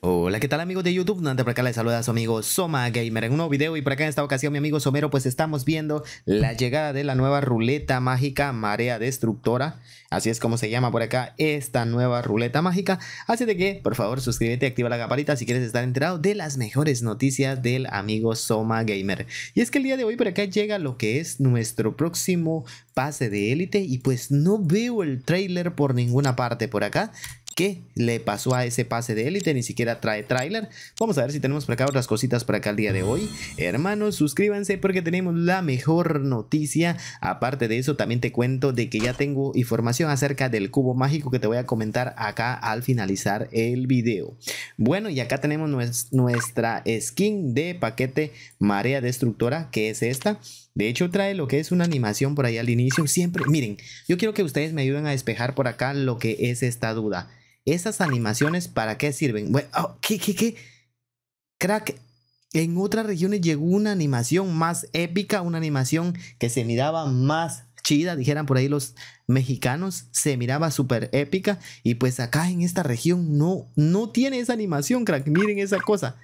Hola, ¿qué tal amigos de YouTube? Dante por acá les saluda a su amigo Soma Gamer en un nuevo video y por acá en esta ocasión mi amigo Somero pues estamos viendo la llegada de la nueva ruleta mágica Marea Destructora, así es como se llama por acá esta nueva ruleta mágica, así de que por favor suscríbete, activa la campanita si quieres estar enterado de las mejores noticias del amigo Soma Gamer. Y es que el día de hoy por acá llega lo que es nuestro próximo pase de élite y pues no veo el trailer por ninguna parte por acá, qué le pasó a ese pase de élite, ni siquiera trae tráiler. Vamos a ver si tenemos por acá otras cositas para acá el día de hoy. Hermanos, suscríbanse porque tenemos la mejor noticia. Aparte de eso, también te cuento de que ya tengo información acerca del cubo mágico que te voy a comentar acá al finalizar el video. Bueno, y acá tenemos nuestra skin de paquete Marea Destructora, que es esta. De hecho, trae lo que es una animación por ahí al inicio. Siempre, miren, yo quiero que ustedes me ayuden a despejar por acá lo que es esta duda esas animaciones para qué sirven. Bueno, oh, ¿qué, qué, qué? Crack, en otras regiones llegó una animación más épica, una animación que se miraba más chida, dijeran por ahí los mexicanos, se miraba súper épica y pues acá en esta región no, no tiene esa animación, crack, miren esa cosa.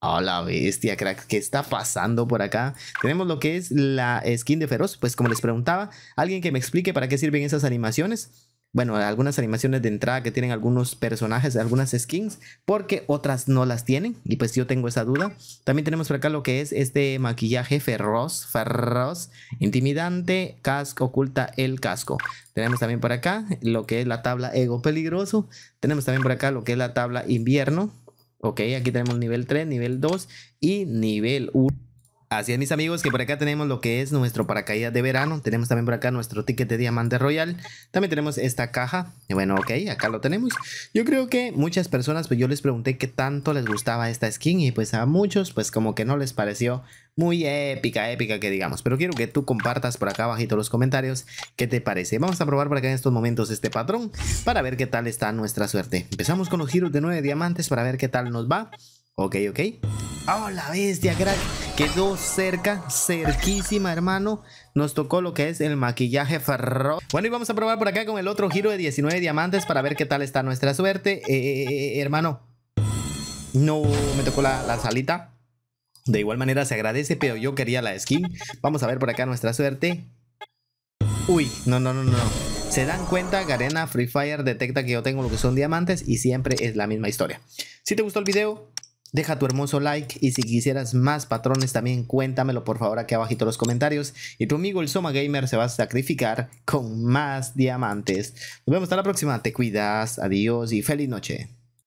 Hola la bestia, crack, ¿qué está pasando por acá? Tenemos lo que es la skin de Feroz, pues como les preguntaba, alguien que me explique para qué sirven esas animaciones bueno, algunas animaciones de entrada que tienen algunos personajes, algunas skins, porque otras no las tienen. Y pues yo tengo esa duda. También tenemos por acá lo que es este maquillaje ferroz, ferroz, intimidante, casco, oculta el casco. Tenemos también por acá lo que es la tabla ego peligroso. Tenemos también por acá lo que es la tabla invierno. Ok, aquí tenemos nivel 3, nivel 2 y nivel 1. Así es, mis amigos, que por acá tenemos lo que es nuestro paracaídas de verano. Tenemos también por acá nuestro ticket de diamante royal. También tenemos esta caja. Bueno, ok, acá lo tenemos. Yo creo que muchas personas, pues yo les pregunté qué tanto les gustaba esta skin y pues a muchos, pues como que no les pareció muy épica, épica que digamos. Pero quiero que tú compartas por acá abajito los comentarios qué te parece. Vamos a probar por acá en estos momentos este patrón para ver qué tal está nuestra suerte. Empezamos con los giros de 9 diamantes para ver qué tal nos va. Ok, ok. ¡Oh, la bestia, crack! Quedó cerca, cerquísima, hermano. Nos tocó lo que es el maquillaje ferro. Bueno, y vamos a probar por acá con el otro giro de 19 diamantes para ver qué tal está nuestra suerte. Eh, eh, eh, hermano. No, me tocó la, la salita. De igual manera se agradece, pero yo quería la skin. Vamos a ver por acá nuestra suerte. Uy, no, no, no, no. Se dan cuenta, Garena Free Fire detecta que yo tengo lo que son diamantes y siempre es la misma historia. Si te gustó el video, Deja tu hermoso like y si quisieras más patrones también cuéntamelo por favor aquí abajito en los comentarios. Y tu amigo el Soma Gamer se va a sacrificar con más diamantes. Nos vemos hasta la próxima. Te cuidas. Adiós y feliz noche.